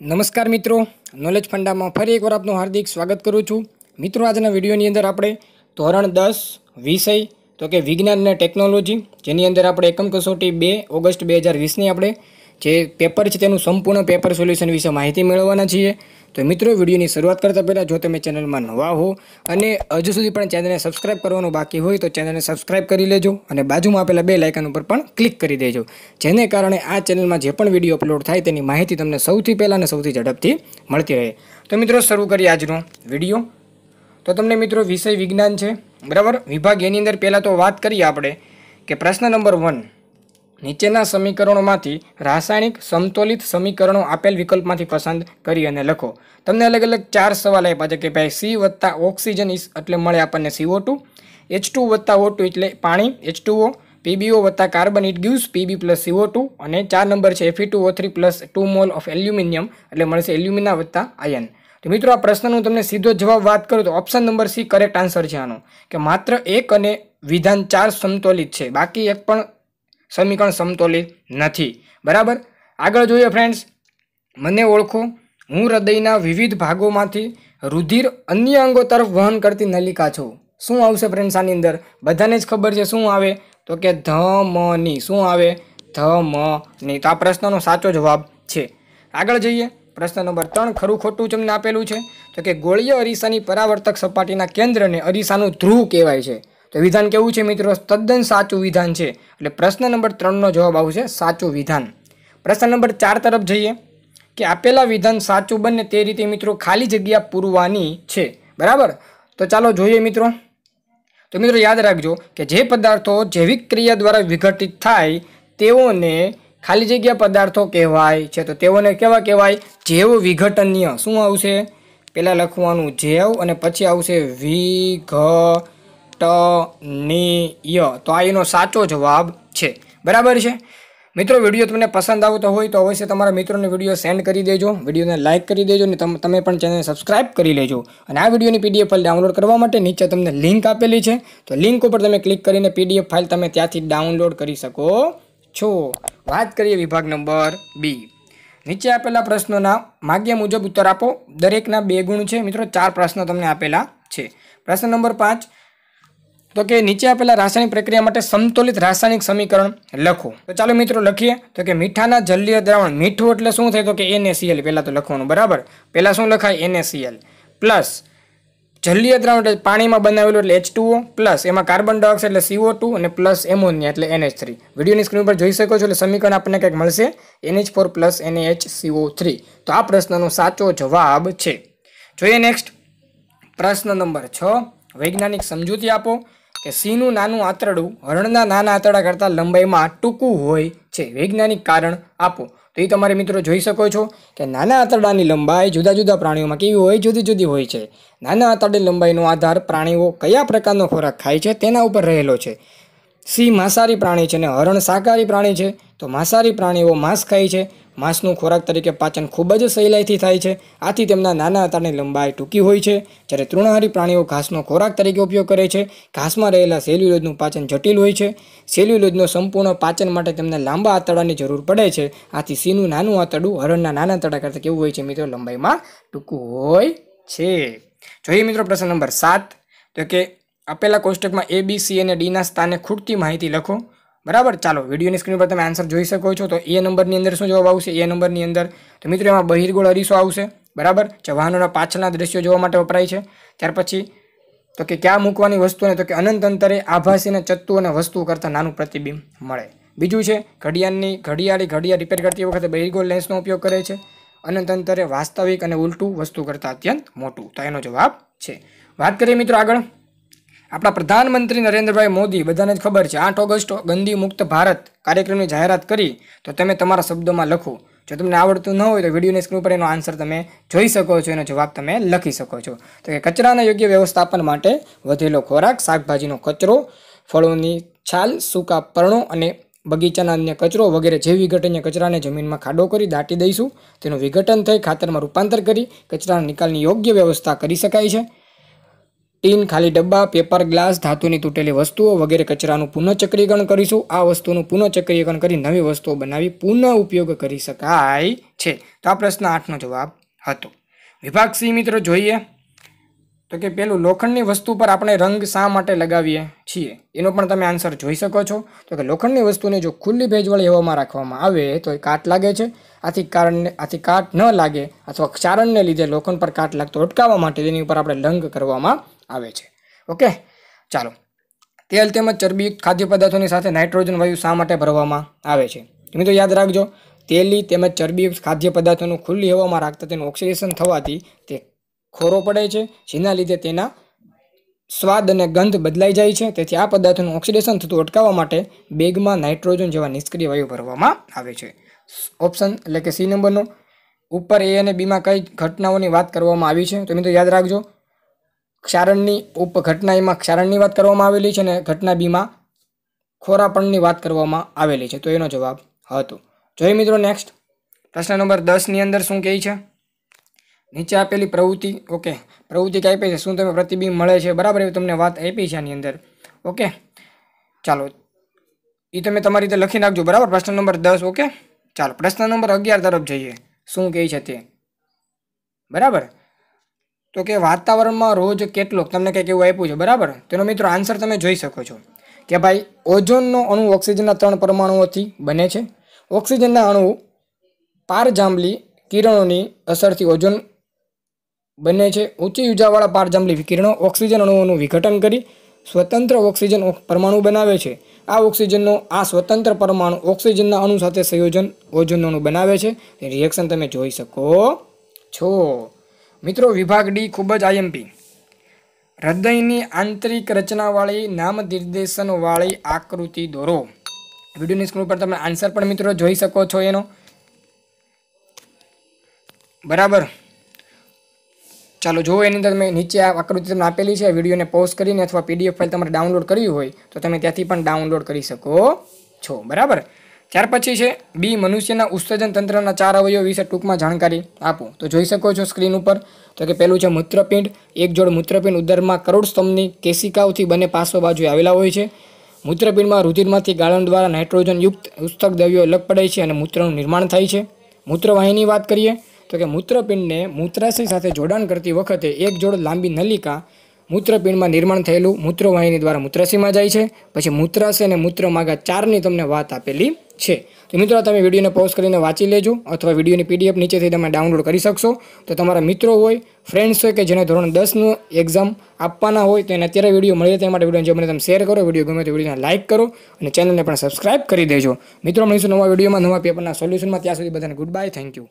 નમસ્કાર મિત્રો નોલેજ ફંડામાં ફરી એકવાર આપનું હાર્દિક સ્વાગત કરું છું મિત્રો આજના વિડીયોની અંદર આપણે ધોરણ દસ વિષય તો કે વિજ્ઞાન અને ટેકનોલોજી જેની અંદર આપણે એકમ કસોટી બે ઓગસ્ટ બે હજાર વીસની આપણે જે પેપર છે તેનું સંપૂર્ણ પેપર સોલ્યુશન વિશે માહિતી મેળવવાના છીએ તો મિત્રો વિડીયોની શરૂઆત કરતાં પહેલાં જો તમે ચેનલમાં નવા હો અને હજુ સુધી પણ ચેનલને સબસ્ક્રાઇબ કરવાનું બાકી હોય તો ચેનલને સબસ્ક્રાઇબ કરી લેજો અને બાજુમાં આપેલા બે લાઇકન ઉપર પણ ક્લિક કરી દેજો જેને કારણે આ ચેનલમાં જે પણ વિડીયો અપલોડ થાય તેની માહિતી તમને સૌથી પહેલાં અને સૌથી ઝડપથી મળતી રહે તો મિત્રો શરૂ કરીએ આજનો વિડીયો તો તમને મિત્રો વિષય વિજ્ઞાન છે બરાબર વિભાગ એની અંદર પહેલાં તો વાત કરીએ આપણે કે પ્રશ્ન નંબર વન નીચેના સમીકરણોમાંથી રાસાયણિક સમતોલિત સમીકરણો આપેલ વિકલ્પમાંથી પસંદ કરી અને લખો તમને અલગ અલગ ચાર સવાલ આપ્યા છે કે ભાઈ સી વત્તા ઓક્સિજન ઇસ એટલે મળે આપણને સીઓ ટુ એચ ટુ વત્તા ઓ ટુ એટલે પાણી એચ ટુઓ પીબીઓ વત્તા carbon it gives PB plus CO two અને ચાર નંબર છે એફી two O three plus two mole of aluminium એટલે મળશે એલ્યુમિના વત્તા આયન તો મિત્રો આ પ્રશ્નનો તમને સીધો જવાબ વાત કરું તો option number C correct answer છે આનો કે માત્ર એક અને વિધાન ચાર સમતોલિત છે બાકી એક પણ સમીકરણ સમતોલિત નથી બરાબર આગળ જોઈએ ફ્રેન્ડ્સ મને ઓળખો હું હૃદયના વિવિધ ભાગોમાંથી રુધિર અન્ય અંગો તરફ વહન કરતી નલિકા છું શું આવશે ફ્રેન્ડ્સ આની અંદર બધાને જ ખબર છે શું આવે તો કે ધમની શું આવે ધમની તો આ પ્રશ્નનો સાચો જવાબ છે આગળ જઈએ પ્રશ્ન નંબર ત્રણ ખરું ખોટું તમને આપેલું છે તો કે ગોળીય અરીસાની પરાવર્તક સપાટીના કેન્દ્રને અરીસાનું ધ્રુવ કહેવાય છે તો વિધાન કેવું છે મિત્રો તદ્દન સાચું વિધાન છે એટલે પ્રશ્ન નંબર ત્રણનો જવાબ આવશે સાચું વિધાન પ્રશ્ન નંબર ચાર તરફ જઈએ કે આપેલા વિધાન સાચું બને તે રીતે મિત્રો ખાલી જગ્યા પૂરવાની છે બરાબર તો ચાલો જોઈએ મિત્રો તો મિત્રો યાદ રાખજો કે જે પદાર્થો જૈવિક ક્રિયા દ્વારા વિઘટિત થાય તેઓને ખાલી જગ્યા પદાર્થો કહેવાય છે તો તેઓને કેવા કહેવાય જૈવ વિઘટનીય શું આવશે પહેલાં લખવાનું જૈવ અને પછી આવશે વિઘ નાટનીય તો આ એનો સાચો જવાબ છે બરાબર છે મિત્રો વિડીયો તમને પસંદ આવતો હોય તો અવશ્ય તમારા મિત્રોને વિડીયો સેન્ડ કરી દેજો વિડીયોને લાઇક કરી દેજો અને તમે પણ ચેનલ સબસ્ક્રાઇબ કરી લેજો અને આ વિડીયોની પીડીએફ ફાઇલ ડાઉનલોડ કરવા માટે નીચે તમને લિંક આપેલી છે તો લિંક ઉપર તમે ક્લિક કરીને પીડીએફ ફાઇલ તમે ત્યાંથી ડાઉનલોડ કરી શકો છો વાત કરીએ વિભાગ નંબર બી નીચે આપેલા પ્રશ્નોના માગ્ય મુજબ ઉત્તર આપો દરેકના બે ગુણ છે મિત્રો ચાર પ્રશ્નો તમને આપેલા છે પ્રશ્ન નંબર પાંચ તો કે નીચે આપેલા રાસાયણિક પ્રક્રિયા માટે સંતુલિત રાસાયણિક સમીકરણ લખો તો ચાલો મિત્રો લખીએ તો કે મીઠાના જલીય દ્રાવણ મીઠું એટલે શું થાય તો કે એનએસીએલ પહેલાં તો લખવાનું બરાબર પહેલાં શું લખાય એનએસીએલ પ્લસ જલીય દ્રાવણ એટલે પાણીમાં બનાવેલું એટલે એચ પ્લસ એમાં કાર્બન ડાયોક્સાઇડ એટલે સીઓ ટુ અને પ્લસ એમોનિયા એટલે એનએચ થ્રી વિડીયોની સ્ક્રીન પર જોઈ શકો છો એટલે સમીકરણ આપણને કંઈક મળશે NH four plus NH CO three તો આ પ્રશ્નનો સાચો જવાબ છે જોઈએ નેક્સ્ટ પ્રશ્ન નંબર છ વૈજ્ઞાનિક સમજૂતી આપો કે સિંહનું નાનું આંતરડું હરણના નાના આંતરડા કરતાં લંબાઈમાં ટૂંકું હોય છે વૈજ્ઞાનિક કારણ આપો તો એ તમારે મિત્રો જોઈ શકો છો કે નાના આંતરડાની લંબાઈ જુદા જુદા પ્રાણીઓમાં કેવી હોય જુદી જુદી હોય છે નાના આંતરડી લંબાઈનો આધાર પ્રાણીઓ કયા પ્રકારનો ખોરાક ખાય છે તેના ઉપર રહેલો છે સિંહ માંસાહારી પ્રાણી છે ને હરણ શાકાહારી પ્રાણી છે તો માંસાહારી પ્રાણીઓ માંસ ખાય છે માંસનું ખોરાક તરીકે પાચન ખૂબ જ સહેલાઈથી થાય છે આથી તેમના નાના આતાની લંબાઈ ટૂંકી હોય છે જ્યારે તૃણાહારી પ્રાણીઓ ઘાસનો ખોરાક તરીકે ઉપયોગ કરે છે ઘાસમાં રહેલા સેલ્યુલોજનું પાચન જટિલ હોય છે સેલ્યુલોજનો સંપૂર્ણ પાચન માટે તેમને લાંબા આંતરડાની જરૂર પડે છે આથી સીનું નાનું આંતરડું હરણના નાના આંતરડા કરતાં કેવું હોય છે મિત્રો લંબાઈમાં ટૂંકું હોય છે જોઈએ મિત્રો પ્રશ્ન નંબર સાત તો કે આપેલા કોષ્ટકમાં એ બી સી અને ડીના સ્થાને ખૂટતી માહિતી લખો બરાબર ચાલો વિડીયોની સ્ક્રીન પર તમે આન્સર જોઈ શકો છો તો એ નંબરની અંદર શું જવાબ આવશે એ નંબરની અંદર તો મિત્રો એમાં બહિર્ગોળ અરીસો આવશે બરાબર જે વાહનોના પાછળના દ્રશ્યો જોવા માટે વપરાય છે ત્યાર પછી તો કે ક્યાં મૂકવાની વસ્તુને તો કે અનંત અંતરે આભાસીને ચત્તુ અને વસ્તુઓ કરતાં નાનું પ્રતિબિંબ મળે બીજું છે ઘડિયાળની ઘડિયાળી ઘડિયાળ રિપેર કરતી વખતે બહિર્ગોળ લેન્સનો ઉપયોગ કરે છે અનંત અંતરે વાસ્તવિક અને ઉલટું વસ્તુ કરતાં અત્યંત મોટું તો એનો જવાબ છે વાત કરીએ મિત્રો આગળ આપણા પ્રધાનમંત્રી નરેન્દ્રભાઈ મોદી બધાને જ ખબર છે આઠ ઓગસ્ટ ગંદી મુક્ત ભારત કાર્યક્રમની જાહેરાત કરી તો તમે તમારા શબ્દોમાં લખો જો તમને આવડતું ન હોય તો વિડીયોની સ્ક્રીન પર એનો આન્સર તમે જોઈ શકો છો એનો જવાબ તમે લખી શકો છો તો કે કચરાના યોગ્ય વ્યવસ્થાપન માટે વધેલો ખોરાક શાકભાજીનો કચરો ફળોની છાલ સૂકા પર્ણો અને બગીચાના અન્ય કચરો વગેરે જે વિઘટનીય કચરાને જમીનમાં ખાડો કરી દાટી દઈશું તેનું વિઘટન થઈ ખાતરમાં રૂપાંતર કરી કચરાના નિકાલની યોગ્ય વ્યવસ્થા કરી શકાય છે ટીન ખાલી ડબ્બા પેપર ગ્લાસ ધાતુની તૂટેલી વસ્તુઓ વગેરે કચરાનું પુનઃચક્રીકરણ કરીશું આ વસ્તુનું પુનઃચક્રીકરણ કરી નવી વસ્તુઓ બનાવી પુનઃ ઉપયોગ કરી શકાય છે તો આ પ્રશ્ન આઠનો જવાબ હતો વિભાગ સી મિત્રો જોઈએ તો કે પેલું લોખંડની વસ્તુ પર આપણે રંગ શા માટે લગાવીએ છીએ એનો પણ તમે આન્સર જોઈ શકો છો તો કે લોખંડની વસ્તુને જો ખુલ્લી ભેજવાળી હવામાં રાખવામાં આવે તો એ કાટ લાગે છે આથી કારણને આથી કાટ ન લાગે અથવા ક્ષારણને લીધે લોખંડ પર કાટ લાગતો અટકાવવા માટે તેની ઉપર આપણે રંગ કરવામાં આવે છે ઓકે ચાલો તેલ તેમજ ચરબી ખાદ્ય પદાર્થોની સાથે નાઇટ્રોજન વાયુ શા માટે ભરવામાં આવે છે મિત્રો યાદ રાખજો તેલી તેમજ ચરબી ખાદ્ય પદાર્થોનું ખુલ્લી હવામાં રાખતા તેનું ઓક્સિડેશન થવાથી તે ખોરો પડે છે જેના લીધે તેના સ્વાદ અને ગંધ બદલાઈ જાય છે તેથી આ પદાર્થોનું ઓક્સિડેશન થતું અટકાવવા માટે બેગમાં નાઇટ્રોજન જેવા નિષ્ક્રિય વાયુ ભરવામાં આવે છે ઓપ્શન એટલે કે સી નંબરનો ઉપર એ અને બીમાં કઈ ઘટનાઓની વાત કરવામાં આવી છે તો મિત્રો યાદ રાખજો ક્ષારણની ઉપઘટના એમાં ક્ષારણની વાત કરવામાં આવેલી છે અને ઘટના બીમાં ખોરાપણની વાત કરવામાં આવેલી છે તો એનો જવાબ હતો જોઈએ મિત્રો નેક્સ્ટ પ્રશ્ન નંબર દસની અંદર શું કહે છે નીચે આપેલી પ્રવૃત્તિ ઓકે પ્રવૃત્તિ કઈ આપી છે શું તમે પ્રતિબિંબ મળે છે બરાબર એવી તમને વાત આપી છે આની અંદર ઓકે ચાલો એ તમે તમારી રીતે લખી નાખજો બરાબર પ્રશ્ન નંબર દસ ઓકે ચાલો પ્રશ્ન નંબર અગિયાર તરફ જઈએ શું કહે છે તે બરાબર તો કે વાતાવરણમાં રોજ કેટલોક તમને કંઈક એવું આપ્યું છે બરાબર તેનો મિત્રો આન્સર તમે જોઈ શકો છો કે ભાઈ ઓઝોનનો અણુ ઓક્સિજનના ત્રણ પરમાણુઓથી બને છે ઓક્સિજનના અણુ પારજાંબલી કિરણોની અસરથી ઓઝોન બને છે ઊંચી ઉર્જાવાળા પારજાંબલી કિરણો ઓક્સિજન અણુઓનું વિઘટન કરી સ્વતંત્ર ઓક્સિજન પરમાણુ બનાવે છે આ ઓક્સિજનનો આ સ્વતંત્ર પરમાણુ ઓક્સિજનના અણુ સાથે સંયોજન ઓઝોન અણુ બનાવે છે રિએક્શન તમે જોઈ શકો છો મિત્રો વિભાગ ડી ખૂબ જ આઈએમપી હૃદયની આંતરિક રચનાવાળી નામ નિર્દેશનવાળી આકૃતિ દોરો વિડીયોની સ્ક્રીન પર તમે આન્સર પણ મિત્રો જોઈ શકો છો એનો બરાબર ચાલો જો એની અંદર મેં નીચે આ આકૃતિ તમને આપેલી છે વિડીયોને પોસ્ટ કરીને અથવા પીડીએફ ફાઇલ તમારે ડાઉનલોડ કરવી હોય તો તમે ત્યાંથી પણ ડાઉનલોડ કરી શકો છો બરાબર ત્યાર પછી છે બી મનુષ્યના ઉત્સર્જન તંત્રના ચાર અવયવ વિશે ટૂંકમાં જાણકારી આપો તો જોઈ શકો છો સ્ક્રીન ઉપર તો કે પહેલું છે મૂત્રપિંડ એક જોડ મૂત્રપિંડ ઉદરમાં કરોડ સ્તંભની કેસિકાઓથી બંને પાસો બાજુએ આવેલા હોય છે મૂત્રપિંડમાં રુધિરમાંથી ગાળણ દ્વારા નાઇટ્રોજનયુક્ત ઉસ્તક દ્રવ્યો અલગ પડે છે અને મૂત્રનું નિર્માણ થાય છે મૂત્રવાહિની વાત કરીએ તો કે મૂત્રપિંડને મૂત્રાશય સાથે જોડાણ કરતી વખતે એક જોડ લાંબી નલિકા મૂત્રપિંડમાં નિર્માણ થયેલું મૂત્રવાહિની દ્વારા મૂત્રાશયમાં જાય છે પછી મૂત્રાશય અને મૂત્રમાગા ચારની તમને વાત આપેલી છે તો મિત્રો તમે વિડીયોને પોઝ કરીને વાંચી લેજો અથવા વિડીયોની પીડીએફ નીચેથી તમે ડાઉનલોડ કરી શકશો તો તમારા મિત્રો હોય ફ્રેન્ડ્સ હોય કે જેને ધોરણ દસનું એક્ઝામ આપવાના હોય તો એને અત્યારે વિડીયો મળી તે માટે વિડીયો મને તમે શેર કરો વિડીયો ગમે તો વિડીયોને લાઇક કરો અને ચેનલને પણ સબસ્ક્રાઇબ કરી દેજો મિત્રો મળીશું નવા વિડીયોમાં નવા પેપરના સોલ્યુશનમાં ત્યાં સુધી બધાને ગુડ બાય થેન્ક યુ